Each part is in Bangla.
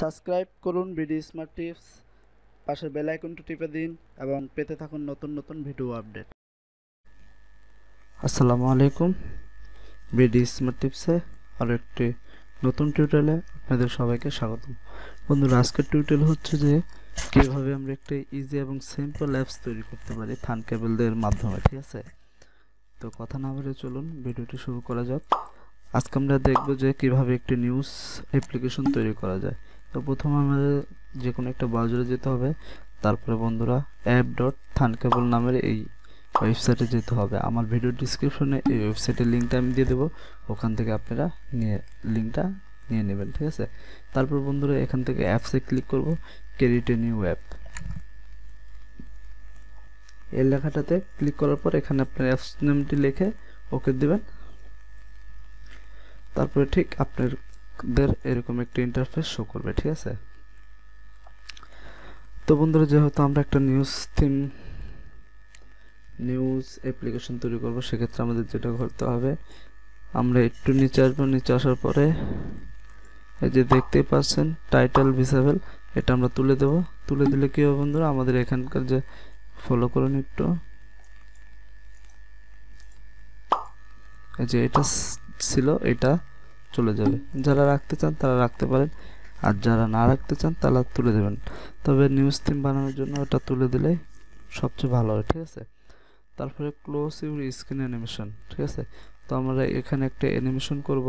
সাবস্ক্রাইব করুন বিডি স্মার্ট টিপস পাশের বেল আইকনটি টিপে দিন এবং পেতে থাকুন নতুন নতুন ভিডিও আপডেট আসসালামু আলাইকুম বিডি স্মার্ট টিপসে আরও একটি নতুন টিউটোরিয়ালে আপনাদের সবাইকে স্বাগতম বন্ধুরা আজকের টিউটোরিয়াল হচ্ছে যে কীভাবে আমরা একটা ইজি এবং সিম্পল অ্যাপস তৈরি করতে পারি থান কেবলদের মাধ্যমে ঠিক আছে তো কথা না বলে চলুন ভিডিওটি শুরু করা যাক আজকে আমরা দেখব যে কিভাবে একটি নিউজ অ্যাপ্লিকেশন তৈরি করা যায় তো প্রথমে আমাদের যে কোনো একটা ব্রাউজারে যেতে হবে তারপরে বন্ধুরা অ্যাপ ডট থান কেবল নামের এই ওয়েবসাইটে যেতে হবে আমার ভিডিও ডিসক্রিপশনে এই ওয়েবসাইটের লিঙ্কটা আমি দিয়ে দেবো ওখান থেকে আপনারা নিয়ে লিঙ্কটা নিয়ে নেবেন ঠিক আছে তারপর বন্ধুরা এখান থেকে অ্যাপসে ক্লিক করব ক্রেডিট নিউ অ্যাপ এই লেখাটাতে ক্লিক করার পর এখানে আপনার অ্যাপস নেমটি লিখে ওকে দেবেন তারপরে ঠিক আপনার দের এরকম একটি ইন্টারফেস শো করবে ঠিক আছে তো বন্ধুরা যেহেতু আমরা একটা নিউজ থিম নিউজ অ্যাপ্লিকেশন তৈরি করবো সেক্ষেত্রে আমাদের যেটা করতে হবে আমরা একটু নিচে আসবো নিচে আসার পরে এই যে দেখতেই পাচ্ছেন টাইটেল ভিসাবেল এটা আমরা তুলে দেব তুলে দিলে কী হবে বন্ধুরা আমাদের এখানকার যে ফলো করুন একটু এই যে এটা ছিল এটা চলে যাবে যারা রাখতে চান তারা রাখতে পারেন আর যারা না রাখতে চান তারা তুলে দেবেন তবে নিউজ থিম বানানোর জন্য ওটা তুলে দিলে সবচেয়ে ভালো হয় ঠিক আছে তারপরে ক্লোজ ইউর স্ক্রিন অ্যানিমেশন ঠিক আছে তো আমরা এখানে একটা অ্যানিমেশন করব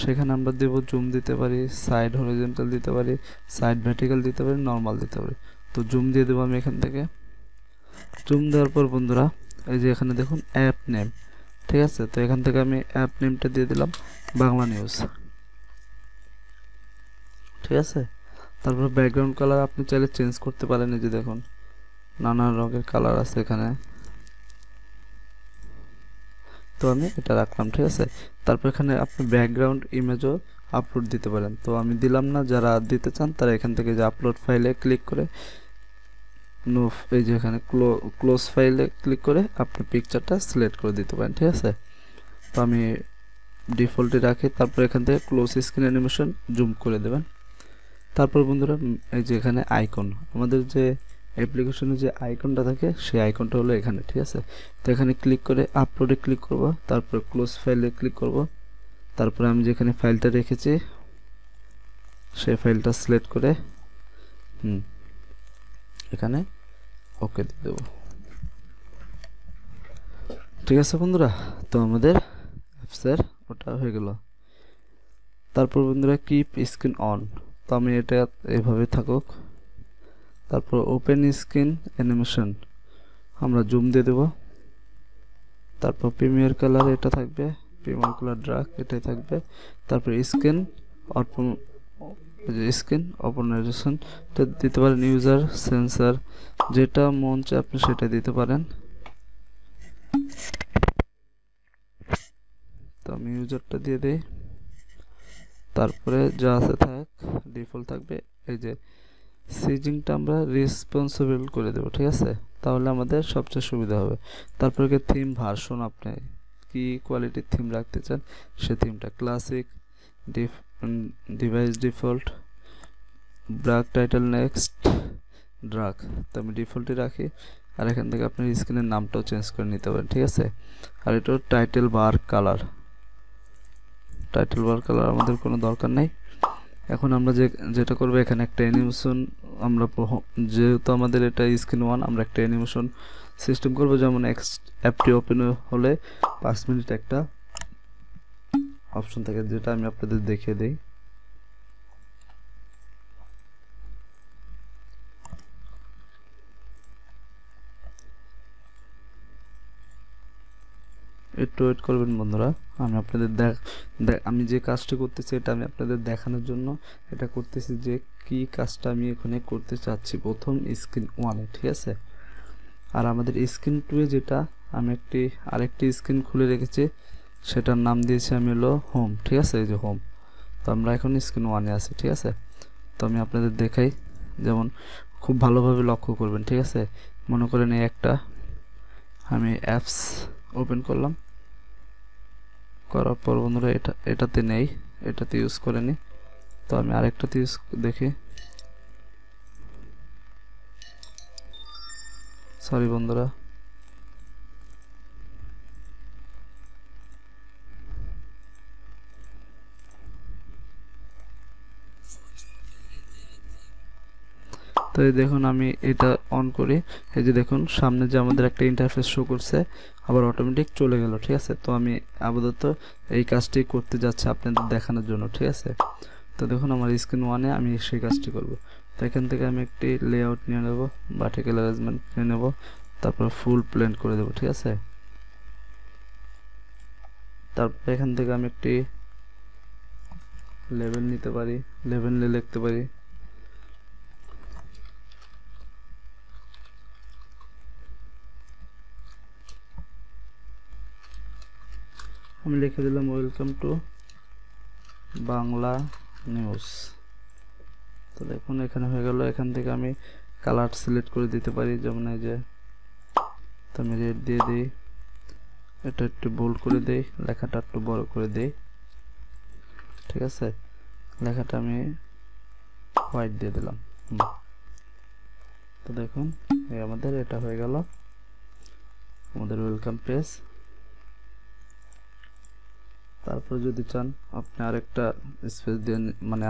সেখানে আমরা দেব জুম দিতে পারি সাইড হরিজেন্টাল দিতে পারি সাইড ভার্টিক্যাল দিতে পারি নর্মাল দিতে পারি তো জুম দিয়ে দেবো আমি এখান থেকে জুম দেওয়ার পর বন্ধুরা এই যে এখানে দেখুন অ্যাপ নেম ঠিক আছে তো এখান থেকে আমি অ্যাপ নেমটা দিয়ে দিলাম বাংলা নিউজ ঠিক আছে তারপর ব্যাকগ্রাউন্ড কালার আপনি চাইলে চেঞ্জ করতে পারেন এই যে দেখুন নানান রঙের কালার আছে এখানে তো আমি এটা রাখলাম ঠিক আছে তারপর এখানে আপনি ব্যাকগ্রাউন্ড ইমেজও আপলোড দিতে পারেন তো আমি দিলাম না যারা দিতে চান তারা এখান থেকে যে আপলোড ফাইলে ক্লিক করে নো এই যে এখানে ক্লোজ ফাইলে ক্লিক করে আপনি পিকচারটা সিলেক্ট করে দিতে পারেন ঠিক আছে তো আমি ডিফল্টে রাখি তারপর এখান থেকে ক্লোজ স্ক্রিন অ্যানিমেশন জুম করে দেবেন তারপর বন্ধুরা এই যে এখানে আইকন আমাদের যে অ্যাপ্লিকেশনে যে আইকনটা থাকে সেই আইকনটা হলো এখানে ঠিক আছে তো এখানে ক্লিক করে আপলোডে ক্লিক করব তারপর ক্লোজ ফাইলে ক্লিক করব তারপরে আমি যেখানে ফাইলটা রেখেছি সেই ফাইলটা সিলেক্ট করে হুম এখানে ওকে দিয়ে দেবো ঠিক আছে বন্ধুরা তো আমাদের অ্যাপসের ওটা হয়ে গেল তারপর বন্ধুরা কিপ স্ক্রিন অন তো আমি এটা এভাবে থাকুক তারপর ওপেন স্ক্রিন অ্যানিমেশন আমরা জুম দিয়ে দেবো তারপর প্রিমিয়ার কালার এটা থাকবে প্রিমিয়ার কালার ড্রাক এটাই থাকবে তারপর স্ক্রিন অর্পণ স্ক্রিন অপনাইজেশন দিতে পারেন ইউজার সেন্সার যেটা মন চায় আপনি সেটা দিতে পারেন তো আমি ইউজারটা দিয়ে দিই তারপরে যা আছে থাক ডিফল্ট থাকবে এই যে সিজিংটা আমরা রেসপন্সিবল করে দেবো ঠিক আছে তাহলে আমাদের সবচেয়ে সুবিধা হবে তারপরে কি থিম ভার্সন আপনি কি কোয়ালিটির থিম রাখতে চান সে থিমটা ক্লাসিক ডিফ device default drag title next drag তো আমি ডিফল্টই রাখি আর এখান থেকে আপনি স্ক্রিনের নামটাও চেঞ্জ করে নিতে পারেন ঠিক আছে আর এটা title bar colour title bar colour আমাদের কোনো দরকার নেই এখন আমরা যে যেটা করবো এখানে একটা অ্যানিমেশন আমরা যেহেতু আমাদের এটা স্ক্রিন ওয়ান আমরা একটা অ্যানিমেশন সিস্টেম করবো যেমন অ্যাপটি ওপেন হলে পাঁচ মিনিট একটা অপশন থাকে যেটা আমি আপনাদের দেখিয়ে দিই একটু ওয়েট করবেন বন্ধুরা আমি আপনাদের দেখ আমি যে কাজটি করতেছি এটা আমি আপনাদের দেখানোর জন্য এটা করতেছি যে কি কাজটা আমি এখানে করতে চাচ্ছি প্রথম স্ক্রিন ওয়ানে ঠিক আছে আর আমাদের স্ক্রিন টুয়ে যেটা আমি একটি আরেকটি স্ক্রিন খুলে রেখেছি সেটার নাম দিয়েছি আমি হলো হোম ঠিক আছে এই যে হোম তো আমরা এখন স্ক্রিন ওয়ানে আছি ঠিক আছে তো আমি আপনাদের দেখাই যেমন খুব ভালোভাবে লক্ষ্য করবেন ঠিক আছে মনে করেন এই একটা আমি অ্যাপস ওপেন করলাম করার পর বন্ধুরা এটা এটাতে নেই এটাতে ইউজ করে নিই তো আমি আরেকটাতে ইউজ দেখি সরি বন্ধুরা তো এই দেখুন আমি এটা অন করি এই যে দেখুন সামনে যে আমাদের একটা ইন্টারফেস শো করছে আবার অটোমেটিক চলে গেল ঠিক আছে তো আমি আপাতত এই কাজটি করতে যাচ্ছি আপনাদের দেখানোর জন্য ঠিক আছে তো দেখুন আমার স্ক্রিন ওয়ানে আমি সেই কাজটি করব তো এখান থেকে আমি একটি লেআউট নিয়ে নেব ভার্টিক্যাল অ্যারেঞ্জমেন্ট নিয়ে নেবো তারপর ফুল প্ল্যান করে দেব ঠিক আছে তারপর এখান থেকে আমি একটি লেভেল নিতে পারি লেভেল নিয়ে লিখতে পারি আমি লিখে দিলাম ওয়েলকাম টু বাংলা নিউজ তো দেখুন এখানে হয়ে গেল এখান থেকে আমি কালার সিলেক্ট করে দিতে পারি যেমন এই যে তো আমি রেড দিয়ে দিই এটা একটু বোল্ড করে দিই লেখাটা একটু বড় করে দিই ঠিক আছে লেখাটা আমি হোয়াইট দিয়ে দিলাম তো দেখুন আমাদের এটা হয়ে গেল আমাদের ওয়েলকাম পেজ তারপরে যদি চান আপনি আরেকটা স্পেস দিয়ে মানে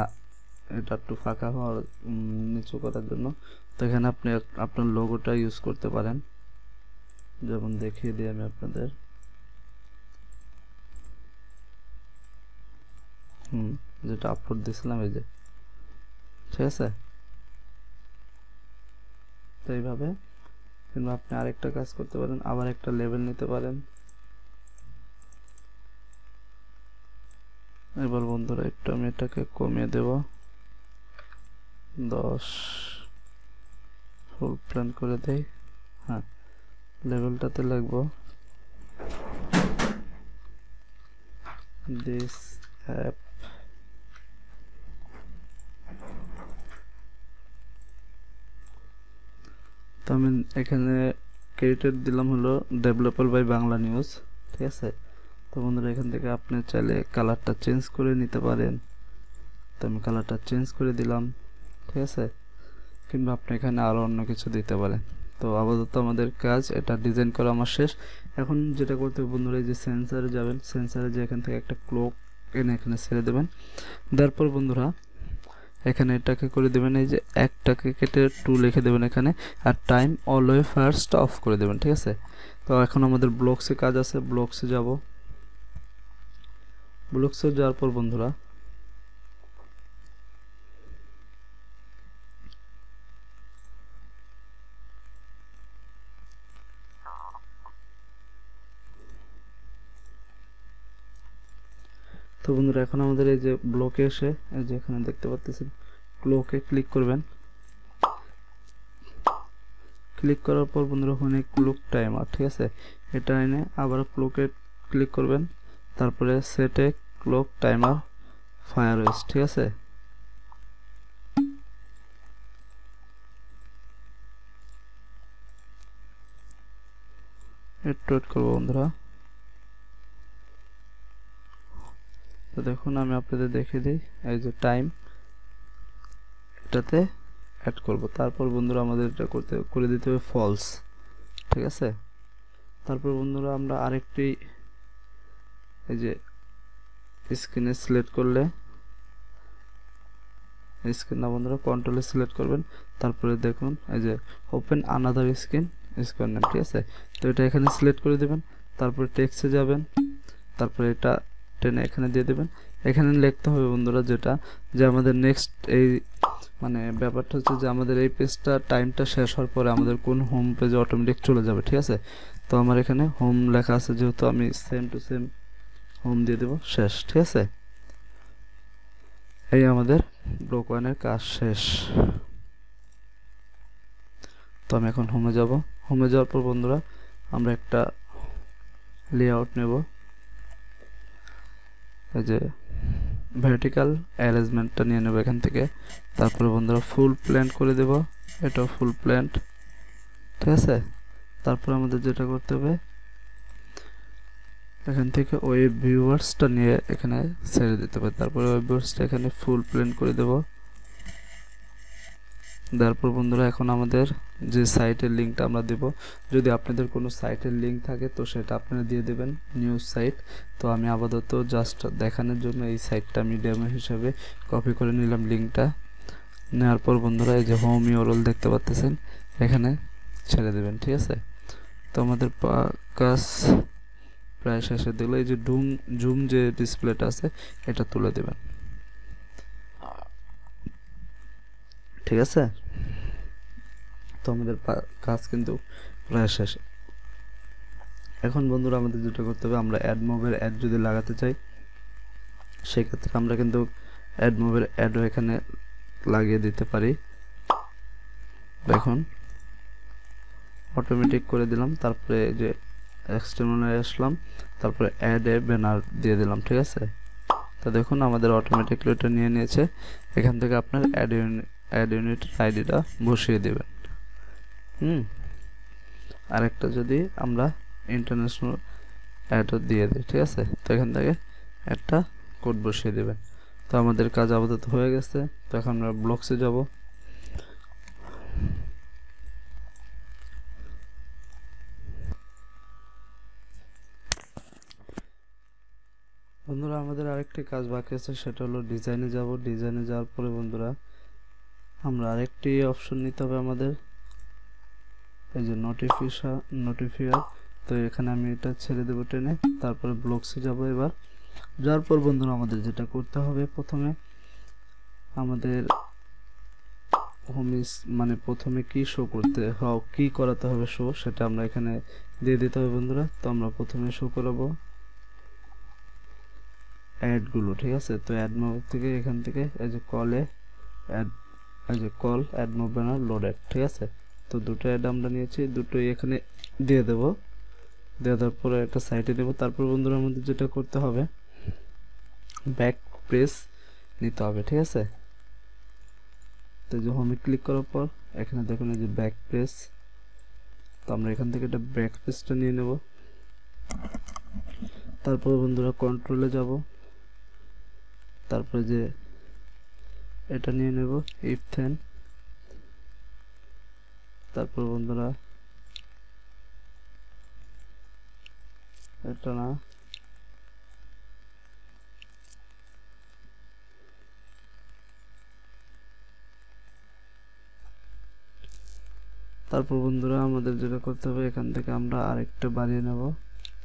এটা একটু ফাঁকা হওয়ার নিচু করার জন্য তো এখানে আপনি আপনার লোগোটা ইউজ করতে পারেন যেমন দেখিয়ে দিই আমি আপনাদের হুম যেটা আপলোড দিয়েছিলাম এই যে ঠিক আছে তো এইভাবে কিন্তু আপনি আরেকটা কাজ করতে পারেন আবার একটা লেভেল নিতে পারেন এবার বন্ধুরা একটু আমি এটাকে কমিয়ে দেব দশ ফুল প্ল্যান করে দেই হ্যাঁ লেভেলটাতে লাগব দিস অ্যাপ তো আমি এখানে ক্রেডিটেড দিলাম হলো ডেভেলপার বাই বাংলা নিউজ ঠিক আছে তো বন্ধুরা এখান থেকে আপনি চাইলে কালারটা চেঞ্জ করে নিতে পারেন তো আমি কালারটা চেঞ্জ করে দিলাম ঠিক আছে কিংবা আপনি এখানে আরও অন্য কিছু দিতে পারেন তো আপাতত আমাদের কাজ এটা ডিজাইন করা আমার শেষ এখন যেটা করতে হবে বন্ধুরা এই যে সেন্সারে যাবেন সেন্সারে যে এখান থেকে একটা ক্লোক এনে এখানে ছেড়ে দেবেন তারপর বন্ধুরা এখানে এটাকে করে দেবেন এই যে একটাকে কেটে টু লিখে দেবেন এখানে আর টাইম অলওয়ে ফার্স্ট অফ করে দেবেন ঠিক আছে তো এখন আমাদের ব্লকসে কাজ আছে ব্লকসে যাব ব্লকসে যাওয়ার পর বন্ধুরা তো বন্ধুরা এখন আমাদের এই যে ব্লকে এসে এই যে এখানে দেখতে পাচ্ছেন ব্লকে ক্লিক করবেন ক্লিক করার পর বন্ধুরা ওখানে ক্লুক টাইমার ঠিক আছে এটা এনে আবার ক্লুকে ক্লিক করবেন তারপরে সেটে ক্লক টাইমার ফায়ার ওয়েস ঠিক আছে একটু করবো বন্ধুরা তো দেখুন আমি আপনাদের দেখে দিই এই যে টাইম এটাতে অ্যাড করব তারপর বন্ধুরা আমাদের এটা করতে করে দিতে হবে ফলস ঠিক আছে তারপর বন্ধুরা আমরা আরেকটি এই যে স্ক্রিনে সিলেক্ট করলে স্ক্রিন না বন্ধুরা কন্ট্রোলে সিলেক্ট করবেন তারপরে দেখুন এই যে ওপেন আনাদার স্ক্রিন স্ক্রিন নাম ঠিক আছে তো এটা এখানে সিলেক্ট করে দেবেন তারপরে টেক্সে যাবেন তারপরে এটা টেনে এখানে দিয়ে দেবেন এখানে লিখতে হবে বন্ধুরা যেটা যে আমাদের নেক্সট এই মানে ব্যাপারটা হচ্ছে যে আমাদের এই পেজটা টাইমটা শেষ হওয়ার পরে আমাদের কোন হোম পেজে অটোমেটিক চলে যাবে ঠিক আছে তো আমার এখানে হোম লেখা আছে যেহেতু আমি সেম টু সেম হোম দিয়ে দেবো শেষ ঠিক আছে এই আমাদের ব্লক ওয়ানের কাজ শেষ তো আমি এখন হোমে যাব হোমে যাওয়ার পর বন্ধুরা আমরা একটা লেআউট নেব এই যে ভার্টিক্যাল অ্যারেঞ্জমেন্টটা নিয়ে নেব এখান থেকে তারপরে বন্ধুরা ফুল প্ল্যান্ট করে দেব এটা ফুল প্ল্যান্ট ঠিক আছে তারপর আমাদের যেটা করতে হবে এখান থেকে ওয়েব ভিউয়ার্সটা নিয়ে এখানে ছেড়ে দিতে পারি তারপরে ওয়েব ভিউয়ার্সটা এখানে ফুল প্লেন করে দেব তারপর বন্ধুরা এখন আমাদের যে সাইটের লিঙ্কটা আমরা দেব যদি আপনাদের কোনো সাইটের লিঙ্ক থাকে তো সেটা আপনারা দিয়ে দেবেন নিউজ সাইট তো আমি আপাতত জাস্ট দেখানোর জন্য এই সাইটটা আমি ডেমো হিসাবে কপি করে নিলাম লিঙ্কটা নেওয়ার পর বন্ধুরা এই যে হোম ইউরল দেখতে পাচ্তেছেন এখানে ছেড়ে দেবেন ঠিক আছে তো আমাদের কাজ প্রায় শেষের দিলে এই যে ডুম জুম যে ডিসপ্লেটা আছে এটা তুলে দেবেন ঠিক আছে তো আমাদের কাজ কিন্তু প্রায় শেষ এখন বন্ধুরা আমাদের যেটা করতে হবে আমরা অ্যাডমোবের অ্যাড যদি লাগাতে চাই সেক্ষেত্রে আমরা কিন্তু অ্যাড অ্যাডও এখানে লাগিয়ে দিতে পারি দেখুন অটোমেটিক করে দিলাম তারপরে যে এক্সটেমনারে আসলাম তারপরে অ্যাড এ ব্যানার দিয়ে দিলাম ঠিক আছে তা দেখুন আমাদের অটোমেটিকলি ওটা নিয়ে নিয়েছে এখান থেকে আপনার অ্যাড ইউনিট অ্যাড ইউনিট আইডিটা বসিয়ে দেবেন হুম আরেকটা যদি আমরা ইন্টারন্যাশনাল অ্যাডও দিয়ে দিই ঠিক আছে তো এখান থেকে একটা কোড বসিয়ে দেবেন তো আমাদের কাজ আপাতত হয়ে গেছে তো এখন আমরা ব্লগসে যাব একটি কাজ বাকি আছে সেটা হলো ডিজাইনে যাব ডিজাইনে যাওয়ার পরে বন্ধুরা আমরা আরেকটি অপশন নিতে হবে আমাদের এই যে নোটিফিসা নোটিফিয়ার তো এখানে আমি এটা ছেড়ে দেবো টেনে তারপরে ব্লগসে যাব এবার যার পর বন্ধুরা আমাদের যেটা করতে হবে প্রথমে আমাদের হোমিস মানে প্রথমে কি শো করতে হয় কি করাতে হবে শো সেটা আমরা এখানে দিয়ে দিতে হবে বন্ধুরা তো আমরা প্রথমে শো করাবো অ্যাডগুলো ঠিক আছে তো অ্যাড মোবাইল থেকে এখান থেকে এই যে কলে অ্যাড এই যে call ad mob banner load ad ঠিক আছে তো দুটো অ্যাড আমরা নিয়েছি দুটোই এখানে দিয়ে দেব দিয়ে দেওয়ার পরে একটা সাইটে নেব তারপর বন্ধুরা আমাদের যেটা করতে হবে ব্যাক প্রেস নিতে হবে ঠিক আছে তো যে হোমে ক্লিক করার পর এখানে দেখুন এই যে ব্যাক প্রেস তো আমরা এখান থেকে একটা ব্যাক প্রেসটা নিয়ে নেব তারপর বন্ধুরা কন্ট্রোলে যাব তারপরে যে এটা নিয়ে নেব থেন তারপর বন্ধুরা এটা না তারপর বন্ধুরা আমাদের যেটা করতে হবে এখান থেকে আমরা আরেকটা বানিয়ে নেব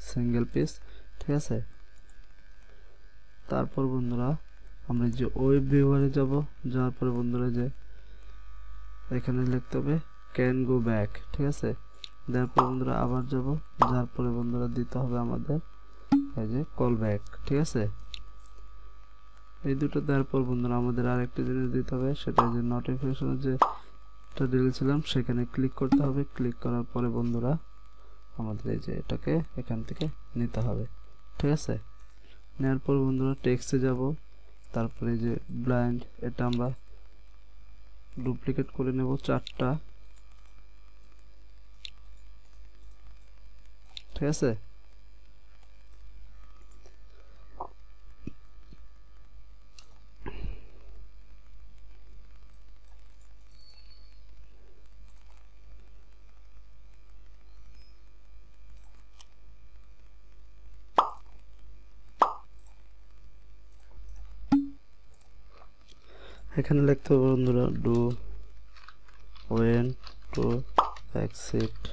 সিঙ্গেল পিস ঠিক আছে তারপর বন্ধুরা আমরা যে ওয়েব ভিউয়ারে যাব যাওয়ার পরে বন্ধুরা যে এখানে লিখতে হবে ক্যান গো ব্যাক ঠিক আছে দেওয়ার পরে বন্ধুরা আবার যাব যাওয়ার পরে বন্ধুরা দিতে হবে আমাদের এই যে কল ব্যাক ঠিক আছে এই দুটো দেওয়ার পর বন্ধুরা আমাদের আর একটা জিনিস দিতে হবে সেটা যে নোটিফিকেশনের যে দিয়েছিলাম সেখানে ক্লিক করতে হবে ক্লিক করার পরে বন্ধুরা আমাদের এই যে এটাকে এখান থেকে নিতে হবে ঠিক আছে নেওয়ার পর বন্ধুরা টেক্সে যাব তারপরে যে ব্লাইন্ড এটা আমরা ডুপ্লিকেট করে নেব চারটা ঠিক আছে এখানে লিখতে হবে বন্ধুরা ডু ওয়েন টু অ্যাকসেপ্ট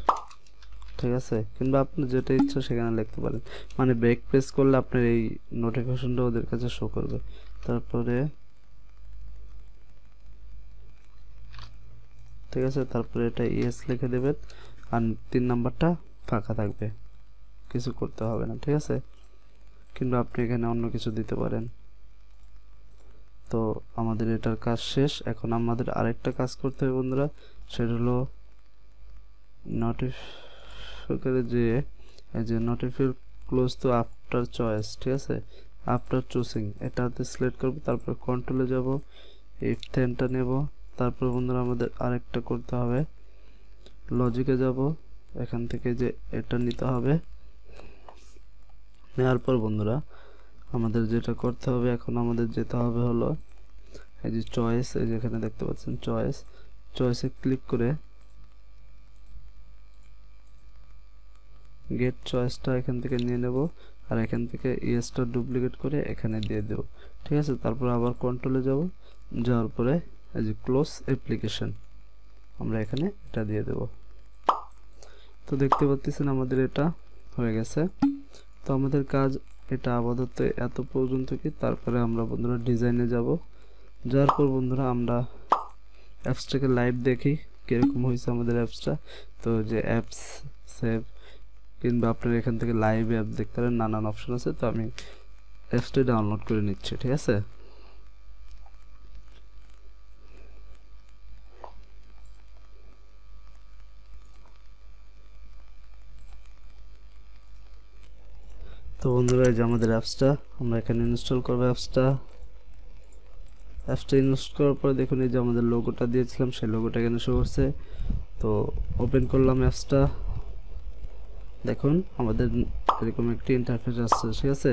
ঠিক আছে কিংবা আপনি যেটা ইচ্ছা সেখানে লিখতে পারেন মানে ব্রেক প্রেস করলে আপনার এই নোটিফিকেশনটা ওদের কাছে শো করবে তারপরে ঠিক আছে তারপরে এটা ইয়েস লিখে দেবেন আর তিন নাম্বারটা ফাঁকা থাকবে কিছু করতে হবে না ঠিক আছে কিংবা আপনি এখানে অন্য কিছু দিতে পারেন তো আমাদের এটার কাজ শেষ এখন আমাদের আরেকটা কাজ করতে হবে বন্ধুরা সেটা হলো নোটিফিকারে যে এই যে নোটিফিক ক্লোজ টু আফটার চয়েস ঠিক আছে আফটার চুসিং এটাতে সিলেক্ট করবো তারপর কন্ট্রোলে যাব ইফ থেনটা নেব তারপর বন্ধুরা আমাদের আরেকটা করতে হবে লজিকে যাব এখান থেকে যে এটা নিতে হবে নেওয়ার পর বন্ধুরা আমাদের যেটা করতে হবে এখন আমাদের যেতে হবে হলো এই যে চয়েস এই যেখানে দেখতে পাচ্ছেন চয়েস চয়েসে ক্লিক করে গেট চয়েসটা এখান থেকে নিয়ে নেব আর এখান থেকে ইয়েসটা ডুপ্লিকেট করে এখানে দিয়ে দেব ঠিক আছে তারপর আবার কন্ট্রোলে যাব যাওয়ার পরে এই যে ক্লোজ অ্যাপ্লিকেশন আমরা এখানে এটা দিয়ে দেব তো দেখতে পাচ্ছেন আমাদের এটা হয়ে গেছে তো আমাদের কাজ এটা আপাতত এত পর্যন্ত কি তারপরে আমরা বন্ধুরা ডিজাইনে যাব যার পর বন্ধুরা আমরা অ্যাপসটাকে লাইভ দেখি কীরকম হয়েছে আমাদের অ্যাপসটা তো যে অ্যাপস সেভ কিংবা আপনার এখান থেকে লাইভ অ্যাপ দেখতে পারেন নানান অপশন আছে তো আমি অ্যাপসটি ডাউনলোড করে নিচ্ছি ঠিক আছে বন্ধুরা যে আমাদের অ্যাপসটা আমরা এখানে ইনস্টল করবো অ্যাপসটা অ্যাপসটা ইনস্টল করার পরে দেখুন এই যে আমাদের লোগোটা দিয়েছিলাম সেই লোগোটা এখানে শো করছে তো ওপেন করলাম অ্যাপসটা দেখুন আমাদের এরকম একটি ইন্টারফেস আসছে ঠিক আছে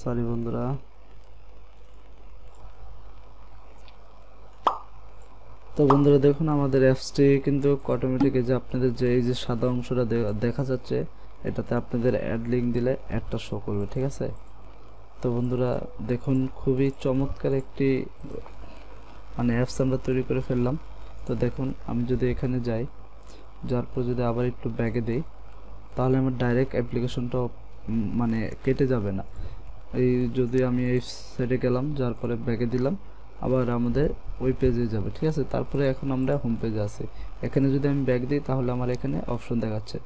সরি বন্ধুরা তো বন্ধুরা দেখুন আমাদের অ্যাপসটি কিন্তু অটোমেটিক যে আপনাদের যে এই যে সাদা অংশটা দেখা যাচ্ছে এটাতে আপনাদের অ্যাড লিঙ্ক দিলে অ্যাডটা শো করবে ঠিক আছে তো বন্ধুরা দেখুন খুবই চমৎকার একটি মানে অ্যাপস আমরা তৈরি করে ফেললাম তো দেখুন আমি যদি এখানে যাই যাওয়ার পর যদি আবার একটু ব্যাগে দিই তাহলে আমার ডাইরেক্ট অ্যাপ্লিকেশনটা মানে কেটে যাবে না এই যদি আমি এই সাইডে গেলাম যার পরে ব্যাগে দিলাম আবার আমাদের ওই পেজে যাবে ঠিক আছে তারপরে এখন আমরা হোম পেজে আছি এখানে যদি আমি ব্যাক দিই তাহলে আমার এখানে অপশন দেখাচ্ছে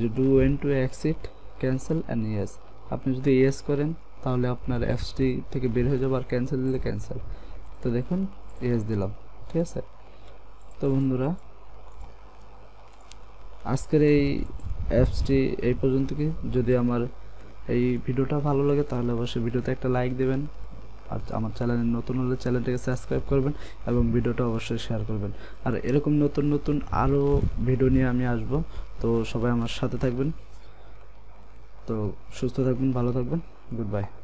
যে do want to exit cancel and yes আপনি যদি ইয়েস করেন তাহলে আপনার অ্যাপসটি থেকে বের হয়ে যাবে আর ক্যান্সেল দিলে ক্যান্সেল তো দেখুন ইয়েস দিলাম ঠিক আছে তো বন্ধুরা আজকের এই অ্যাপসটি এই পর্যন্ত কি যদি আমার এই ভিডিওটা ভালো লাগে তাহলে অবশ্যই ভিডিওতে একটা লাইক দেবেন আর আমার চ্যানেলে নতুন হলে চ্যানেলটিকে সাবস্ক্রাইব করবেন এবং ভিডিওটা অবশ্যই শেয়ার করবেন আর এরকম নতুন নতুন আরও ভিডিও নিয়ে আমি আসব তো সবাই আমার সাথে থাকবেন তো সুস্থ থাকবেন ভালো থাকবেন গুড বাই